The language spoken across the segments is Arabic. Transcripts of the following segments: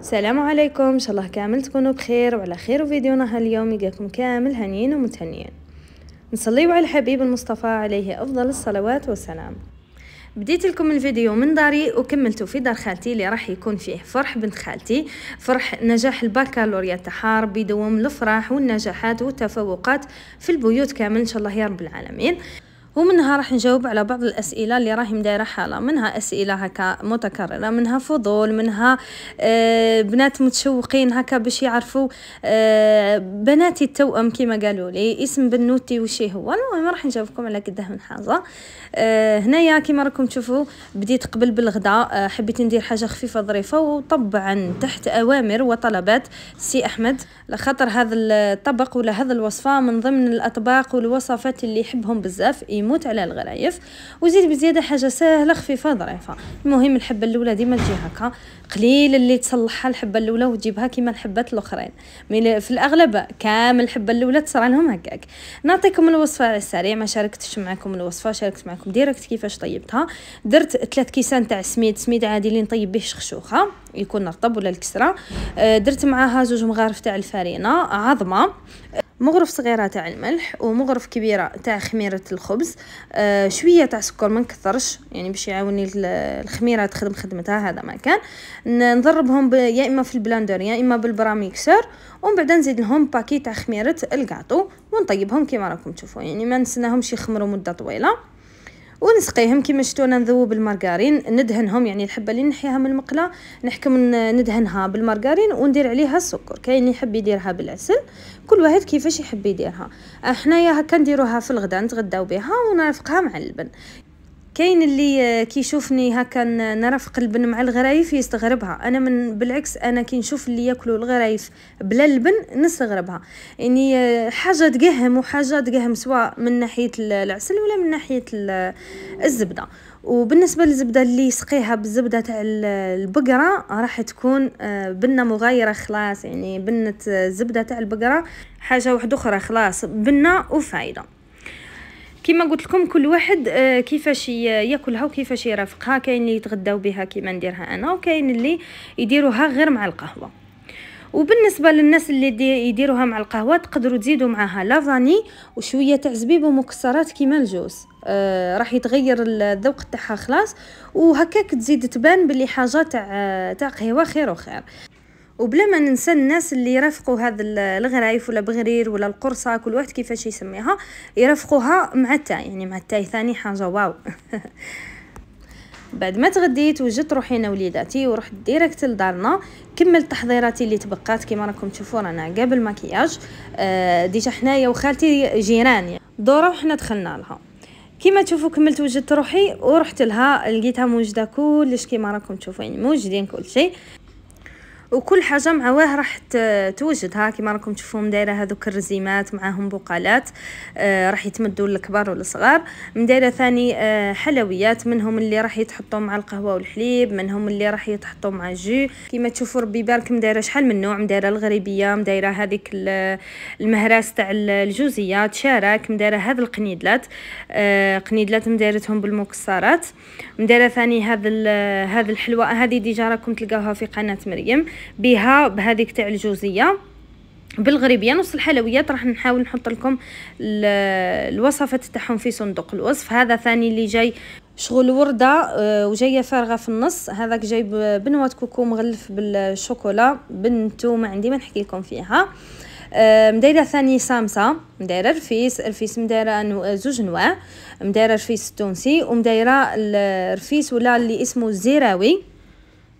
السلام عليكم ان شاء الله كامل تكونوا بخير وعلى خير وفيديونا هاليوم يلقاكم كامل هنيين ومتهنيين نصليو على الحبيب المصطفى عليه افضل الصلوات والسلام بديت لكم الفيديو من داري وكملته في دار خالتي اللي راح يكون فيه فرح بنت خالتي فرح نجاح البكالوريا تاعها ربي يدوم الفرح والنجاحات والتفوقات في البيوت كامل ان شاء الله يا رب العالمين ومنها راح نجاوب على بعض الأسئلة اللي راهي مدايرة حالة منها أسئلة هكا متكررة منها فضول منها آه، بنات متشوقين هكا باش يعرفوا آه، بناتي التوأم كما قالوا لي اسم بنوتي وشي هو المهم راح نجاوبكم على قده من حاجة آه، هنايا كما راكم تشوفوا بديت قبل بالغداء حبيت ندير حاجة خفيفة ظريفة وطبعا تحت أوامر وطلبات سي أحمد لخاطر هذا الطبق ولا هذا الوصفة من ضمن الأطباق والوصفات اللي يحبهم بزاف يموت على الغلايف وزيد بزياده حاجه سهله خفيفه ظريفه المهم الحبه الاولى ديما تجي هكا قليل اللي تصلحها الحبه الاولى وتجيبها كيما الحبات الاخرين مي في الاغلب كامل الحبه الاولى تصرى لهم هكاك نعطيكم الوصفه على السريع ما شاركتش معكم الوصفه شاركت معكم ديريكت كيفاش طيبتها درت ثلاث كيسان تاع سميد سميد عادي اللي نطيب به الشخشوخه يكون رطب ولا الكسره آه، درت معاها زوج مغارف تاع الفارينه عظمه مغرف صغيرة تاع الملح ومغرف كبيرة تاع خميرة الخبز آه شوية تاع سكر ما نكثرش يعني باش يعاوني الخميرة تخدم خدمتها هذا ما كان نضربهم يا اما في البلاندر يا اما بالبراميكسر ومن بعد نزيد لهم باكي تاع خميرة الكاطو ونطيبهم كيما راكم تشوفوا يعني ما نستناهمش يخمروا مدة طويلة ونسقيهم كيما شفتونا نذوب المارغرين ندهنهم يعني الحبه اللي نحيها من المقله نحكم ندهنها بالمارغرين وندير عليها السكر كاين اللي يحب يديرها بالعسل كل واحد كيفاش يحب يديرها حنايا هكا نديروها في الغدا نتغداو بها ونرفقها مع اللبن كاين اللي آه، كيشوفني هكا نرفق اللبن مع الغرايف يستغربها انا من بالعكس انا كي نشوف اللي ياكلوا الغرايف بلا لبن نستغربها يعني آه، حاجه تقهم وحاجه تقهم سواء من ناحيه العسل ولا من ناحيه الزبده وبالنسبه للزبده اللي يسقيها بالزبده تاع البقره راح تكون آه، بنه مغايره خلاص يعني بنه الزبده تاع البقره حاجه واحده اخرى خلاص بنه وفايده كما قلت لكم كل واحد آه، كيفاش ياكلها وكيفاش يرافقها كاين اللي يتغداو بها كيما نديرها انا وكاين اللي يديروها غير مع القهوه وبالنسبه للناس اللي يديروها مع القهوه تقدروا تزيدوا معاها لافاني وشويه تاع زبيب ومكسرات كيما الجوز آه راح يتغير الذوق تاعها خلاص وهكاك تزيد تبان بلي حاجه تاع آه، تاع قهوه خير وخير وبلا ما ننسى الناس اللي يرافقوا هذا الغرايف ولا بغرير ولا القرصه كل واحد كيفاش يسميها يرافقوها مع التاي يعني مع التاي ثاني حاجه واو بعد ما تغديت وجدت روحي انا وليداتي ورحت ديريكت لدارنا كملت تحضيراتي اللي تبقات كما راكم تشوفوا رانا قبل ماكياج آه ديجا حنايا وخالتي يعني دوره وحنا دخلنا لها كما تشوفوا كملت وجدت روحي ورحت لها لقيتها موجده كلش كما راكم تشوفوا يعني موجودين كل شيء وكل حاجه معاه راح توجد ها كيما راكم تشوفوهم دايره هذوك الرزيمات معاهم بقالات آه راح يتمدوا للكبار والصغار مدايره ثاني آه حلويات منهم اللي راح يتحطوا مع القهوه والحليب منهم اللي راح يتحطوا مع الجو كيما تشوفوا ربي يبارك مدايره شحال من نوع مدايره الغريبيه مدايره هذيك المهراس تاع الجوزيه تشارك مدايره هذا القنيدلات آه قنيدلات مدايرتهم بالمكسرات مدايره ثاني هذا هذا الحلوى هذه ديجا راكم تلقاوها في قناه مريم بها بهذيك تاع الجوزيه بالغربيه نص الحلويات راح نحاول نحط لكم الوصفات تاعهم في صندوق الوصف هذا ثاني اللي جاي شغل وردة آه، وجاية فارغة في النص هذاك جاي بنوات كوكو مغلف بالشوكولا بنتو ما عندي ما نحكي لكم فيها آه، مدايره ثاني سامسا مدايره رفيس رفيس مدايره آه، زوج نواع مدايره رفيس التونسي ومدايره الرفيس ولا اللي اسمه الزيراوي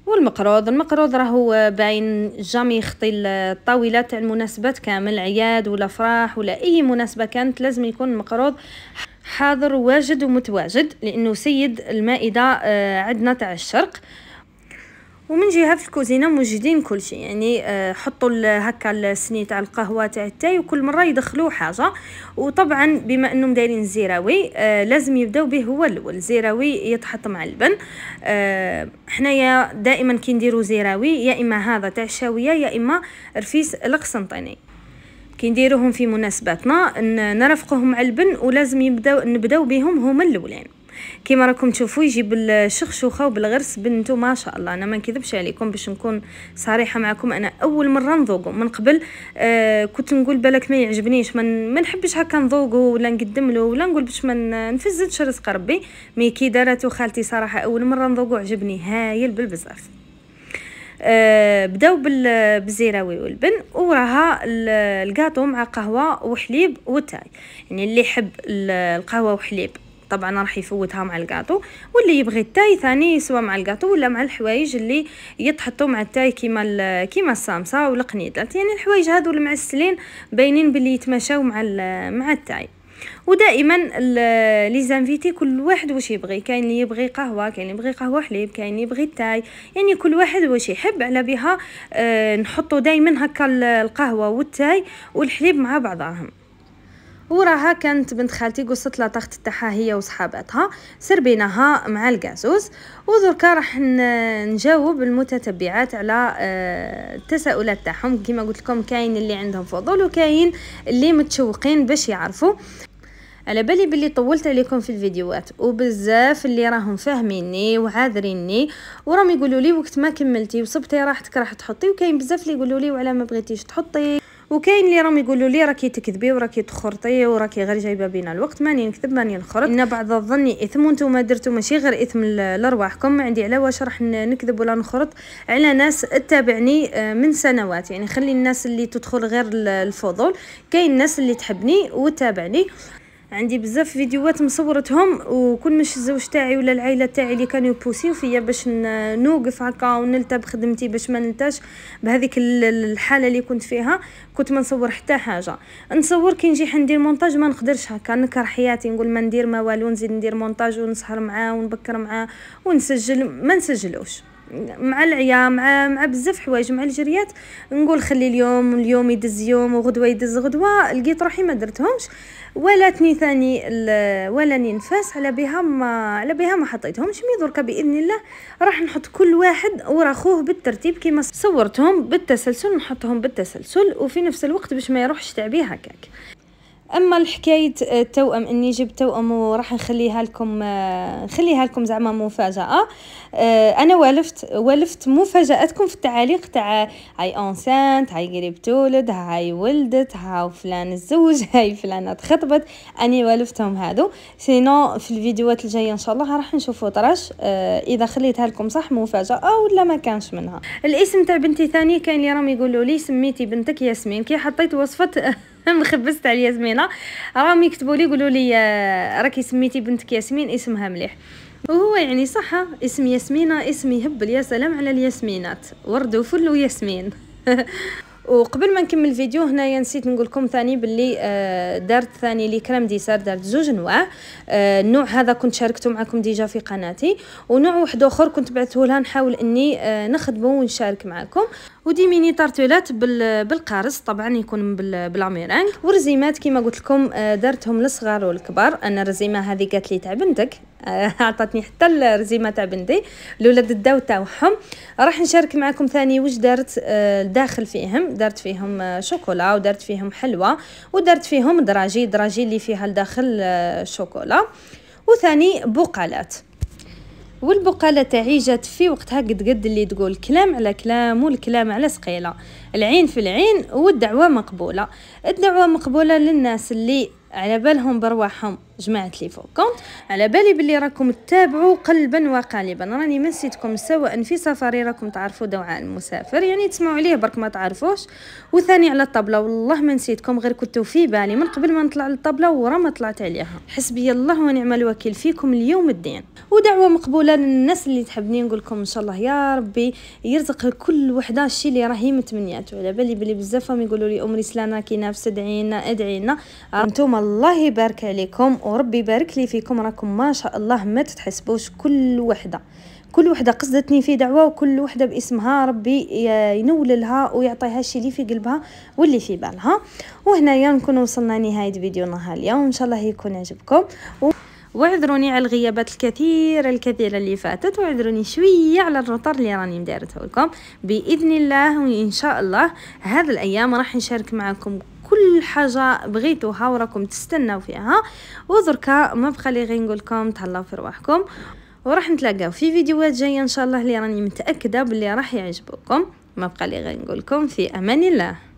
والمقروض المقروض راهو باين جامي يخطي الطاوله تاع المناسبات كامل عياد ولا فرح ولا اي مناسبه كانت لازم يكون المقروض حاضر واجد ومتواجد لانه سيد المائده آه، عندنا تاع الشرق ومن جهه في الكوزينه موجدين كل شيء يعني آه، حطوا هكا السني تاع القهوه تاع التاي وكل مره يدخلوا حاجه وطبعا بما انهم دايرين الزيراوي آه، لازم يبداو به هو الاول الزيراوي يتحط مع اللبن آه، حنايا دائما كي نديروا زيراوي يا اما هذا تاع الشاويه يا اما رفيس القسنطيني كي نديروهم في مناسباتنا نرافقوهم على اللبن ولازم يبداو نبداو بهم هما الاولين كيما راكم تشوفوا يجي بالشخشوخه وبالغرس بنتو ما شاء الله انا ما نكذبش عليكم باش نكون صريحه معكم انا اول مره نذوقه من قبل آه كنت نقول بالك ما يعجبنيش ما نحبش هكا نذوقه ولا نقدم له ولا نقول باش ما نفزتش رزق ربي مي كي دارته خالتي صراحه اول مره نذوقه عجبني هايل بالبزاف أه بداو بالزيراوي والبن وراها الكاطو مع قهوه وحليب وتاي يعني اللي يحب القهوه وحليب طبعا راح يفوتها مع الكاطو واللي يبغي التاي ثاني سواء مع الكاطو ولا مع الحوايج اللي يتحطوا مع التاي كيما كيما السامسا القنيطات يعني الحوايج هادو المعسلين باينين باللي يتماشاو مع مع التاي ودائما لي زانفيتي كل واحد واش يبغي كاين اللي يبغي قهوه كاين اللي يبغي قهوه حليب كاين اللي يبغي التاي يعني كل واحد واش يحب على بها آه، نحطوا دائما هكا القهوه والتاي والحليب مع بعضهم وراها كانت بنت خالتي قصت لها طاخت تاعها هي وصحاباتها سربيناها مع الكازوز ودركا راح نجاوب المتتبعات على آه، التساؤلات تاعهم كيما قلت لكم كاين اللي عندهم فضول وكاين اللي متشوقين باش يعرفوا على بالي بلي طولت عليكم في الفيديوهات وبزاف اللي راهم فاهميني وعاذريني وراهم يقولوا لي وقت ما كملتي وصبتي راحتك راح تحطي وكاين بزاف اللي يقولوا لي وعلى ما بغيتيش تحطي وكاين اللي راهم يقولوا لي راكي تكذبي وراكي تخرطي وراكي غير جايبه بينا الوقت ماني نكذب ماني نخرط ان بعض الظن اثم وانتم درتو ماشي غير اثم لارواحكم ما عندي على واش راح نكذب ولا نخرط على ناس تتابعني آه، من سنوات يعني خلي الناس اللي تدخل غير الفضول كاين الناس اللي تحبني وتابعني عندي بزاف فيديوهات مصورتهم وكل مش الزوج تاعي ولا العائله تاعي اللي كانوا يبوسيو فيا باش نوقف هكا ونلتب خدمتي باش ما نلتاش بهذيك الحاله اللي كنت فيها كنت ما نصور حتى حاجه نصور كي نجي حندير مونتاج ما نقدرش هكا نكره حياتي نقول ما ندير ما والو نزيد ندير مونتاج ونسهر معاه ونبكر معاه ونسجل ما نسجلوش مع العيام مع بزاف حوايج مع الجريات نقول خلي اليوم اليوم يدز يوم وغدوه يدز غدوه لقيت روحي ما درتهمش ولا تني ثاني ولا ننفاس على بها ما على بها ما حطيتهمش مي دركا باذن الله راح نحط كل واحد وراخوه بالترتيب كما صورتهم بالتسلسل نحطهم بالتسلسل وفي نفس الوقت باش ما يروحش تعبيه هكاك اما الحكايه آه، التوأم اني جبت توأم وراح نخليها لكم آه، نخليها لكم زعما مفاجاه آه، انا والفت والفت مفاجاتكم في التعاليق تاع هاي اونسانت هاي قريب تولد هاي ولدت ها فلان الزوج هاي فلانه تخطبت اني والفتهم هادو سينو في الفيديوهات الجايه ان شاء الله راح نشوفوا طرش اذا خليتها لكم صح مفاجاه ولا ما كانش منها الاسم تاع بنتي ثاني كاين اللي راهم يقولوا لي سميتي بنتك ياسمين كي حطيت وصفه مخبزت عليا زمينه راهم يكتبوا لي يقولوا لي آه، راكي سميتي بنتك ياسمين اسمها مليح وهو يعني صح اسم ياسمينة اسم يهبل يا سلام على الياسمينات ورد وفل وياسمين وقبل ما نكمل الفيديو هنايا نسيت نقول لكم ثاني باللي آه، دارت ثاني لي كريم ديسار دارت زوج انواع النوع آه، هذا كنت شاركته معكم ديجا في قناتي ونوع واحد اخر كنت بعثته لها نحاول اني نخدمه ونشارك معكم ودي ميني طرطولات بالقارص طبعا يكون بالاميرانغ ورزيمات كما قلت لكم آه، درتهم للصغار والكبار انا الرزيمه هذه قالت لي تاع آه، بنتك عطاتني حتى الرزيمه تاع بنتي الاولاد داو تاعهم راح نشارك معكم ثاني واش دارت آه، داخل فيهم دارت فيهم شوكولا ودارت فيهم حلوى ودارت فيهم دراجي دراجي اللي فيها لداخل شوكولا وثاني بقالات والبقالة تاعي جات في وقتها قد قد اللي تقول كلام على كلام والكلام على سقيلة العين في العين والدعوة مقبولة الدعوة مقبولة للناس اللي على بالهم برواحهم جماعه لي فوكونت على بالي بلي راكم تتابعوا قلبا وقالبا راني ما نسيتكم سواء في سفري راكم تعرفوا دعاء المسافر يعني تسمعوا ليه برك ما تعرفوش وثاني على الطبله والله ما نسيتكم غير كنتوا في بالي من قبل ما نطلع للطبله ورا ما طلعت عليها حسبي الله ونعم الوكيل فيكم اليوم الدين ودعوه مقبوله للناس اللي تحبني نقول لكم ان شاء الله يا ربي يرزق كل وحده الشيء اللي راهي متمنياته على بالي بلي بزافهم يقولوا لي ام رسلانه كي نفس ادعي لنا ادعي لنا انتم الله يبارك عليكم وربي يبارك لي فيكم راكم ما شاء الله ما تتحسبوش كل وحده كل وحده قصدتني في دعوه وكل وحده باسمها ربي ينول لها ويعطيها الشيء اللي في قلبها واللي في بالها وهنايا نكون وصلنا نهايه فيديونا اليوم ان شاء الله يكون عجبكم و... واعذروني على الغيابات الكثيرة الكثيرة اللي فاتت واعذروني شوية على الروتر اللي راني مدارته لكم بإذن الله وإن شاء الله هذه الأيام راح نشارك معكم كل حاجه بغيتوها وراكم تستناو فيها ودركا ما بقى لي غير نقول لكم تهلاو في رواحكم وراح نتلاقاو في فيديوهات جايه ان شاء الله اللي راني متاكده بلي راح يعجبوكم ما بقى لي غير نقول لكم في امان الله